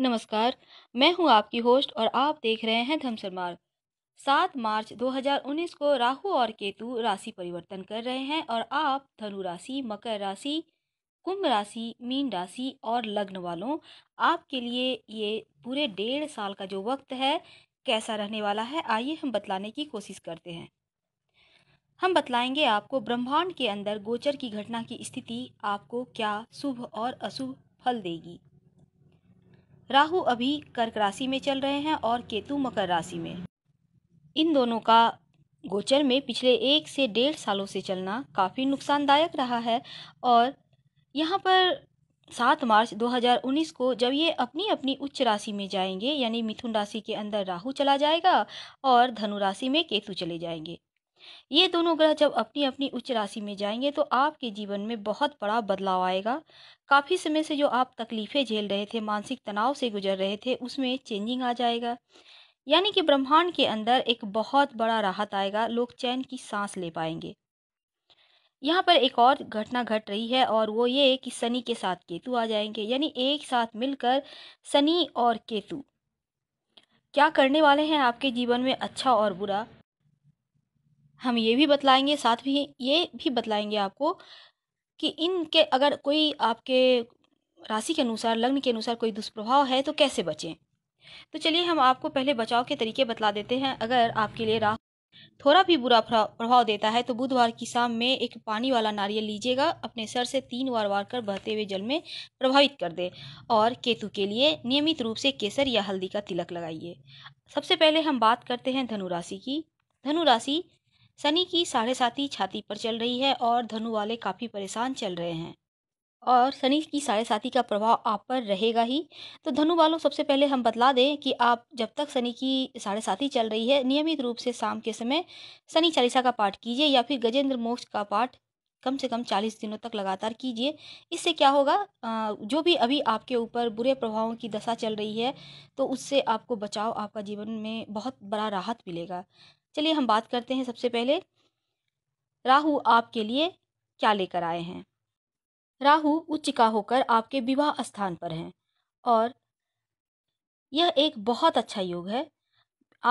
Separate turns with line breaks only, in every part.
नमस्कार मैं हूं आपकी होस्ट और आप देख रहे हैं धमसर मार्ग सात मार्च 2019 को राहु और केतु राशि परिवर्तन कर रहे हैं और आप धनु राशि मकर राशि कुंभ राशि मीन राशि और लग्न वालों आपके लिए ये पूरे डेढ़ साल का जो वक्त है कैसा रहने वाला है आइए हम बतलाने की कोशिश करते हैं हम बतलाएंगे आपको ब्रह्मांड के अंदर गोचर की घटना की स्थिति आपको क्या शुभ और अशुभ फल देगी राहु अभी कर्क राशि में चल रहे हैं और केतु मकर राशि में इन दोनों का गोचर में पिछले एक से डेढ़ सालों से चलना काफ़ी नुकसानदायक रहा है और यहाँ पर सात मार्च 2019 को जब ये अपनी अपनी उच्च राशि में जाएंगे यानी मिथुन राशि के अंदर राहु चला जाएगा और धनु राशि में केतु चले जाएंगे ये दोनों ग्रह जब अपनी अपनी उच्च राशि में जाएंगे तो आपके जीवन में बहुत बड़ा बदलाव आएगा काफ़ी समय से जो आप तकलीफ़ें झेल रहे थे मानसिक तनाव से गुजर रहे थे उसमें चेंजिंग आ जाएगा यानी कि ब्रह्मांड के अंदर एक बहुत बड़ा राहत आएगा लोग चैन की सांस ले पाएंगे यहाँ पर एक और घटना घट रही है और वो ये कि शनि के साथ केतु आ जाएंगे यानी एक साथ मिलकर शनि और केतु क्या करने वाले हैं आपके जीवन में अच्छा और बुरा हम ये भी बतलाएंगे साथ भी ये भी बतलाएंगे आपको कि इनके अगर कोई आपके राशि के अनुसार लग्न के अनुसार कोई दुष्प्रभाव है तो कैसे बचें तो चलिए हम आपको पहले बचाव के तरीके बतला देते हैं अगर आपके लिए राह थोड़ा भी बुरा प्रभाव देता है तो बुधवार की शाम में एक पानी वाला नारियल लीजिएगा अपने सर से तीन बार वार कर बहते हुए जल में प्रभावित कर दे और केतु के लिए नियमित रूप से केसर या हल्दी का तिलक लगाइए सबसे पहले हम बात करते हैं धनुराशि की धनुराशि शनि की साढ़े साथी छाती पर चल रही है और धनु वाले काफ़ी परेशान चल रहे हैं और शनि की साढ़े साथी का प्रभाव आप पर रहेगा ही तो धनु वालों सबसे पहले हम बतला दें कि आप जब तक शनि की साढ़े साथी चल रही है नियमित रूप से शाम के समय शनि चालीसा का पाठ कीजिए या फिर गजेंद्र मोक्ष का पाठ कम से कम चालीस दिनों तक लगातार कीजिए इससे क्या होगा जो भी अभी आपके ऊपर बुरे प्रभावों की दशा चल रही है तो उससे आपको बचाव आपका जीवन में बहुत बड़ा राहत मिलेगा चलिए हम बात करते हैं सबसे पहले राहु आपके लिए क्या लेकर आए हैं राहु उच्च का होकर आपके विवाह स्थान पर हैं और यह एक बहुत अच्छा योग है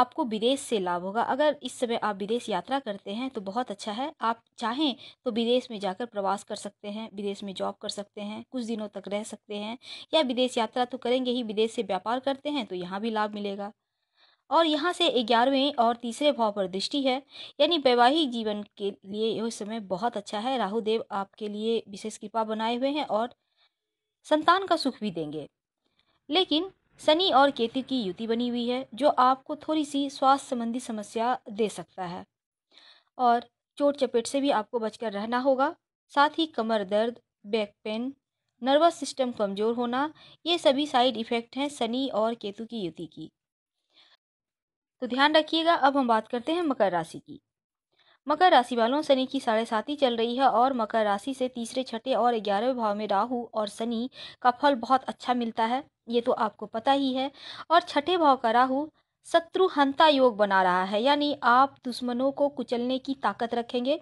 आपको विदेश से लाभ होगा अगर इस समय आप विदेश यात्रा करते हैं तो बहुत अच्छा है आप चाहें तो विदेश में जाकर प्रवास कर सकते हैं विदेश में जॉब कर सकते हैं कुछ दिनों तक रह सकते हैं या विदेश यात्रा तो करेंगे ही विदेश से व्यापार करते हैं तो यहाँ भी लाभ मिलेगा और यहाँ से ग्यारहवें और तीसरे भाव पर दृष्टि है यानी वैवाहिक जीवन के लिए यह समय बहुत अच्छा है राहु देव आपके लिए विशेष कृपा बनाए हुए हैं और संतान का सुख भी देंगे लेकिन शनि और केतु की युति बनी हुई है जो आपको थोड़ी सी स्वास्थ्य संबंधी समस्या दे सकता है और चोट चपेट से भी आपको बचकर रहना होगा साथ ही कमर दर्द बैक पेन नर्वस सिस्टम कमज़ोर होना ये सभी साइड इफ़ेक्ट हैं शनि और केतु की युति की तो ध्यान रखिएगा अब हम बात करते हैं मकर राशि की मकर राशि वालों शनि की साढ़े ही चल रही है और मकर राशि से तीसरे छठे और ग्यारहवें भाव में राहु और शनि का फल बहुत अच्छा मिलता है ये तो आपको पता ही है और छठे भाव का राहु शत्रु हंता योग बना रहा है यानी आप दुश्मनों को कुचलने की ताकत रखेंगे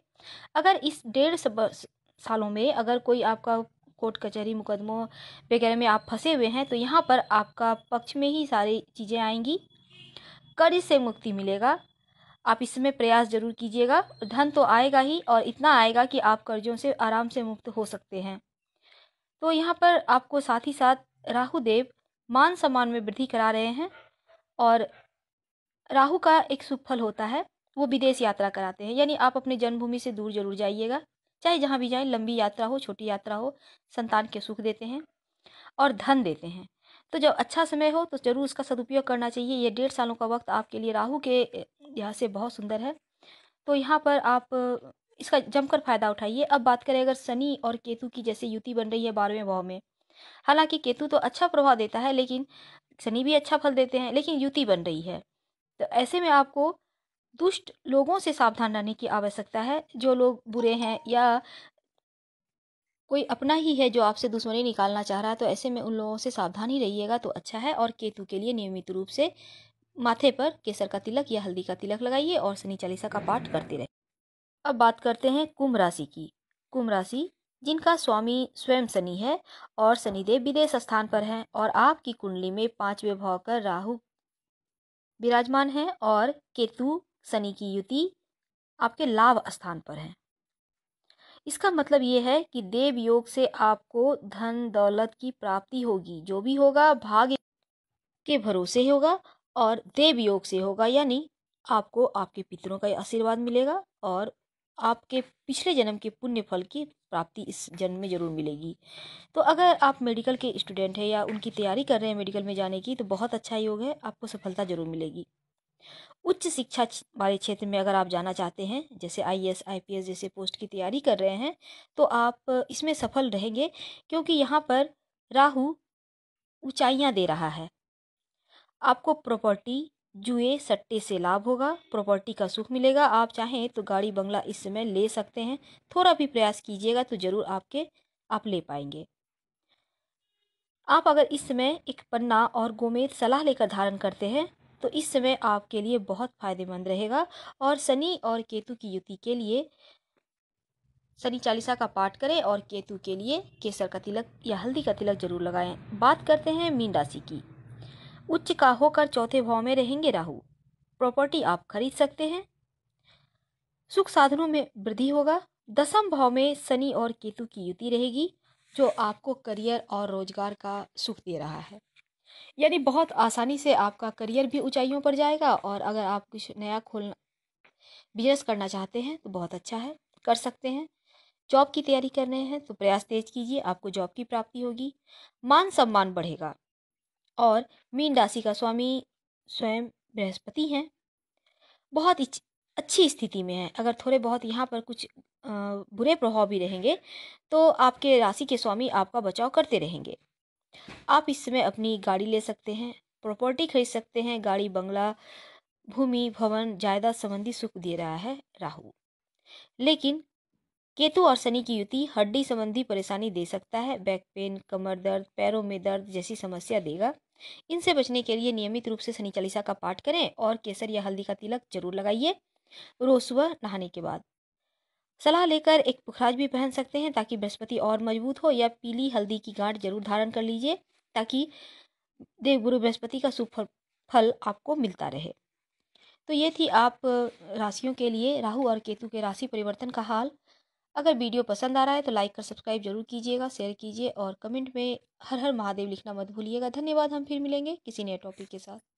अगर इस डेढ़ सालों में अगर कोई आपका कोर्ट कचहरी मुकदमों वगैरह में आप फंसे हुए हैं तो यहाँ पर आपका पक्ष में ही सारी चीज़ें आएंगी कर्ज से मुक्ति मिलेगा आप इसमें प्रयास जरूर कीजिएगा धन तो आएगा ही और इतना आएगा कि आप कर्जों से आराम से मुक्त हो सकते हैं तो यहाँ पर आपको साथ ही साथ राहु देव मान सम्मान में वृद्धि करा रहे हैं और राहु का एक सुफल होता है वो विदेश यात्रा कराते हैं यानी आप अपने जन्मभूमि से दूर जरूर जाइएगा चाहे जहाँ भी जाएं लंबी यात्रा हो छोटी यात्रा हो संतान के सुख देते हैं और धन देते हैं तो जब अच्छा समय हो तो ज़रूर उसका सदुपयोग करना चाहिए ये डेढ़ सालों का वक्त आपके लिए राहु के यहाँ से बहुत सुंदर है तो यहाँ पर आप इसका जमकर फायदा उठाइए अब बात करें अगर शनि और केतु की जैसे युति बन रही है बारहवें भाव में हालांकि केतु तो अच्छा प्रभाव देता है लेकिन शनि भी अच्छा फल देते हैं लेकिन युति बन रही है तो ऐसे में आपको दुष्ट लोगों से सावधान रहने की आवश्यकता है जो लोग बुरे हैं या कोई अपना ही है जो आपसे दुश्मनी निकालना चाह रहा है तो ऐसे में उन लोगों से सावधान ही रहिएगा तो अच्छा है और केतु के लिए नियमित रूप से माथे पर केसर का तिलक या हल्दी का तिलक लगाइए और शनि चालीसा का पाठ करते रहे अब बात करते हैं कुंभ राशि की कुंभ राशि जिनका स्वामी स्वयं शनि है और शनिदेव विदेश स्थान पर हैं और आपकी कुंडली में पाँचवें भाव कर राहु विराजमान है और केतु शनि की युति आपके लाभ स्थान पर है इसका मतलब ये है कि देव योग से आपको धन दौलत की प्राप्ति होगी जो भी होगा भाग्य के भरोसे होगा और देव योग से होगा यानी आपको आपके पितरों का आशीर्वाद मिलेगा और आपके पिछले जन्म के पुण्य फल की प्राप्ति इस जन्म में ज़रूर मिलेगी तो अगर आप मेडिकल के स्टूडेंट हैं या उनकी तैयारी कर रहे हैं मेडिकल में जाने की तो बहुत अच्छा योग है आपको सफलता ज़रूर मिलेगी उच्च शिक्षा वाले क्षेत्र में अगर आप जाना चाहते हैं जैसे I I S P S जैसे पोस्ट की तैयारी कर रहे हैं तो आप इसमें सफल रहेंगे क्योंकि यहाँ पर राहु ऊंचाइयाँ दे रहा है आपको प्रॉपर्टी जुए सट्टे से लाभ होगा प्रॉपर्टी का सुख मिलेगा आप चाहें तो गाड़ी बंगला इस समय ले सकते हैं थोड़ा भी प्रयास कीजिएगा तो ज़रूर आपके आप ले पाएंगे आप अगर इस समय एक पन्ना और गोमेद सलाह लेकर धारण करते हैं तो इस समय आपके लिए बहुत फायदेमंद रहेगा और शनि और केतु की युति के लिए शनि चालीसा का पाठ करें और केतु के लिए केसर का तिलक या हल्दी का तिलक जरूर लगाएं बात करते हैं मीन राशि की उच्च का होकर चौथे भाव में रहेंगे राहु प्रॉपर्टी आप खरीद सकते हैं सुख साधनों में वृद्धि होगा दसम भाव में शनि और केतु की युति रहेगी जो आपको करियर और रोजगार का सुख दे रहा है यानी बहुत आसानी से आपका करियर भी ऊंचाइयों पर जाएगा और अगर आप कुछ नया खोलना बिजनेस करना चाहते हैं तो बहुत अच्छा है कर सकते हैं जॉब की तैयारी कर रहे हैं तो प्रयास तेज कीजिए आपको जॉब की प्राप्ति होगी मान सम्मान बढ़ेगा और मीन राशि का स्वामी स्वयं बृहस्पति हैं बहुत ही अच्छी स्थिति में है अगर थोड़े बहुत यहाँ पर कुछ बुरे प्रभाव भी रहेंगे तो आपके राशि के स्वामी आपका बचाव करते रहेंगे आप इस समय अपनी गाड़ी ले सकते हैं प्रॉपर्टी खरीद सकते हैं गाड़ी बंगला भूमि भवन जायदाद संबंधी सुख दे रहा है राहु लेकिन केतु और शनि की युति हड्डी संबंधी परेशानी दे सकता है बैक पेन कमर दर्द पैरों में दर्द जैसी समस्या देगा इनसे बचने के लिए नियमित रूप से शनि चालीसा का पाठ करें और केसर या हल्दी का तिलक जरूर लगाइए रोज सुबह नहाने के बाद सलाह लेकर एक पुखराज भी पहन सकते हैं ताकि बृहस्पति और मजबूत हो या पीली हल्दी की गांठ जरूर धारण कर लीजिए ताकि देवगुरु बृहस्पति का सुफल फल आपको मिलता रहे तो ये थी आप राशियों के लिए राहु और केतु के राशि परिवर्तन का हाल अगर वीडियो पसंद आ रहा है तो लाइक और सब्सक्राइब जरूर कीजिएगा शेयर कीजिए और कमेंट में हर हर महादेव लिखना मत भूलिएगा धन्यवाद हम फिर मिलेंगे किसी नए टॉपिक के साथ